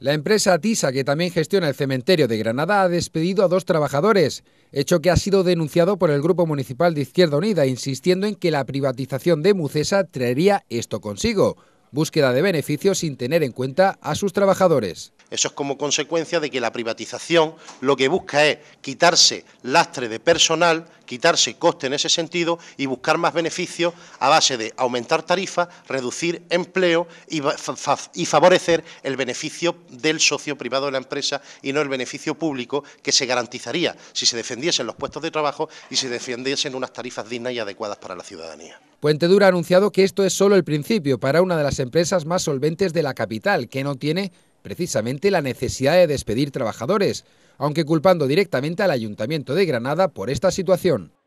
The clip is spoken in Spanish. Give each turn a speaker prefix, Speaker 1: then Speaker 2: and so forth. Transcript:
Speaker 1: La empresa Atisa, que también gestiona el cementerio de Granada, ha despedido a dos trabajadores, hecho que ha sido denunciado por el Grupo Municipal de Izquierda Unida, insistiendo en que la privatización de Mucesa traería esto consigo, búsqueda de beneficios sin tener en cuenta a sus trabajadores.
Speaker 2: Eso es como consecuencia de que la privatización lo que busca es quitarse lastre de personal, quitarse coste en ese sentido y buscar más beneficios a base de aumentar tarifas, reducir empleo y, favorecer el beneficio del socio privado de la empresa y no el beneficio público que se garantizaría si se defendiesen los puestos de trabajo y se defendiesen unas tarifas dignas y adecuadas para la ciudadanía.
Speaker 1: Puente Dura ha anunciado que esto es solo el principio para una de las empresas más solventes de la capital, que no tiene precisamente la necesidad de despedir trabajadores, aunque culpando directamente al Ayuntamiento de Granada por esta situación.